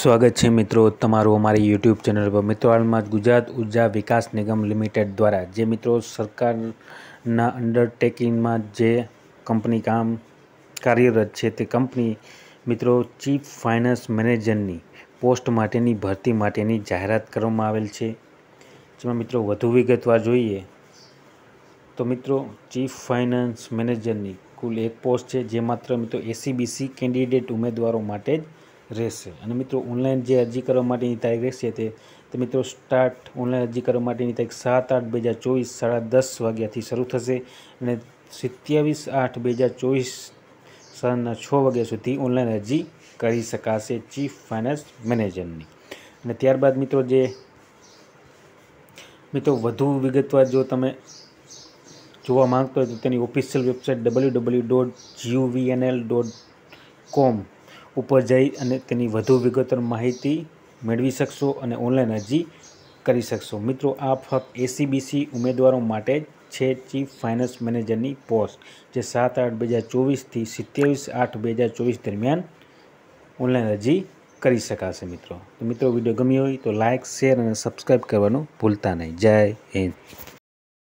સ્વાગત છે મિત્રો તમારું અમારી યુટ્યુબ ચેનલ પર મિત્રો હાલમાં ગુજરાત ઉર્જા વિકાસ નિગમ લિમિટેડ દ્વારા જે મિત્રો સરકારના અંડરટેકિંગમાં જે કંપની કામ કાર્યરત છે તે કંપની મિત્રો ચીફ ફાઇનાન્સ મેનેજરની પોસ્ટ માટેની ભરતી માટેની જાહેરાત કરવામાં આવેલ છે જેમાં મિત્રો વધુ વિગતવાર જોઈએ તો મિત્રો ચીફ ફાઇનાન્સ મેનેજરની કુલ એક પોસ્ટ છે જે માત્ર મિત્રો એસીબીસી કેન્ડિડેટ ઉમેદવારો માટે જ રહેશે અને મિત્રો ઓનલાઈન જે અરજી કરવા માટેની તારીખ રહેશે તે તો મિત્રો સ્ટાર્ટ ઓનલાઈન અરજી કરવા માટેની તારીખ સાત આઠ બે હજાર ચોવીસ સાડા દસ વાગ્યાથી શરૂ થશે અને સિત્યાવીસ આઠ બે હજાર ચોવીસ સાંજના છ વાગ્યા સુધી ઓનલાઈન અરજી કરી શકાશે ચીફ ફાઇનાન્સ મેનેજરની અને ત્યારબાદ મિત્રો જે મિત્રો વધુ વિગતવાર જો તમે જોવા માગતો હોય તો તેની official website W W dot GUVNL dot com ઉપર જઈ અને તેની વધુ વિગતવાર માહિતી મેળવી શકશો અને ઓનલાઈન અરજી કરી શકશો મિત્રો આ ફક્ત એસીબીસી ઉમેદવારો માટે છે ચીફ ફાઇનાન્સ મેનેજરની પોસ્ટ જે સાત આઠ બે હજાર ચોવીસથી સિત્યાવીસ આઠ બે હજાર ચોવીસ દરમિયાન ઓનલાઈન અરજી કરી શકાશે મિત્રો તો મિત્રો વિડીયો ગમ્યો હોય તો લાઇક શેર અને સબસ્ક્રાઈબ કરવાનું ભૂલતા નહીં જય હિન્દ